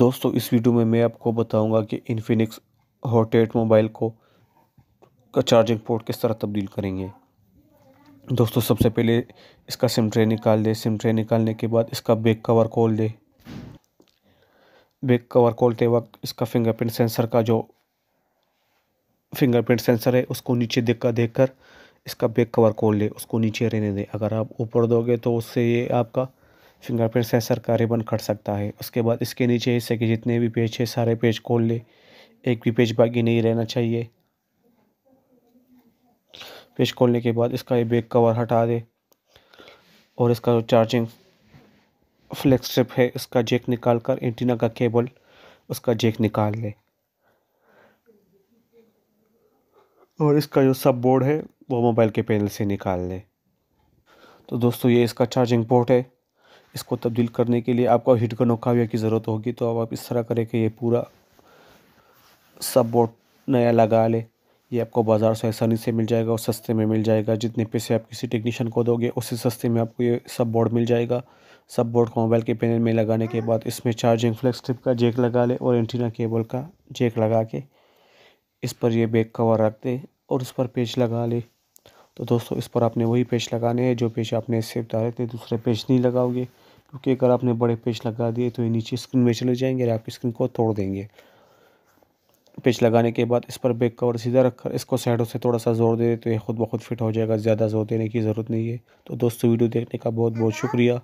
दोस्तों इस वीडियो में मैं आपको बताऊंगा कि इन्फिनिक्स हॉट मोबाइल को का चार्जिंग पोर्ट किस तरह तब्दील करेंगे दोस्तों सबसे पहले इसका सिम ट्रे निकाल दें सिम ट्रे निकालने के बाद इसका बैक कवर खोल दें बैक कवर खोलते वक्त इसका फिंगरप्रिंट सेंसर का जो फिंगरप्रिंट सेंसर है उसको नीचे देख कर देख कर इसका बैक कवर खोल लें उसको नीचे रहने दें अगर आप ऊपर दोगे तो उससे ये आपका फिंगरप्रिंट सेंसर का रिबन कट सकता है उसके बाद इसके नीचे हिस्से के जितने भी पेज है सारे पेज खोल ले एक भी पेज बाकी नहीं रहना चाहिए पेज खोलने के बाद इसका ये बैक कवर हटा दे और इसका जो चार्जिंग फ्लेक्स स्ट्रिप है इसका जेक निकाल कर एंटीना का केबल उसका जेक निकाल ले और इसका जो सब बोर्ड है वो मोबाइल के पैनल से निकाल ले तो दोस्तों ये इसका चार्जिंग पोर्ट है इसको तब्दील करने के लिए आपको हीट का और की ज़रूरत होगी तो अब आप इस तरह करें कि ये पूरा सब बोर्ड नया लगा ले ये आपको बाज़ार से आसानी से मिल जाएगा और सस्ते में मिल जाएगा जितने पैसे आप किसी टेक्नीशियन को दोगे उससे सस्ते में आपको ये सब बोर्ड मिल जाएगा सब बोर्ड को मोबाइल के पैनल में लगाने के बाद इसमें चार्जिंग फ्लैक्स ट्रिप का जेक लगा ले और एंटीना केबल का जेक लगा के इस पर ये बैक कवर रख दे और उस पर पेज लगा ले तो दोस्तों इस पर आपने वही पेज लगाने हैं जो पेज आपने इससे डाले थे दूसरे पेज नहीं लगाओगे क्योंकि अगर आपने बड़े पेज लगा दिए तो ये नीचे स्क्रीन में चले जाएंगे और आपकी स्क्रीन को तोड़ देंगे पेज लगाने के बाद इस पर बैक कवर सीधा रखकर इसको साइडों से थोड़ा सा जोर दे दे तो ये खुद ब खुद फिट हो जाएगा ज़्यादा जोर देने की ज़रूरत नहीं है तो दोस्तों वीडियो देखने का बहुत बहुत शुक्रिया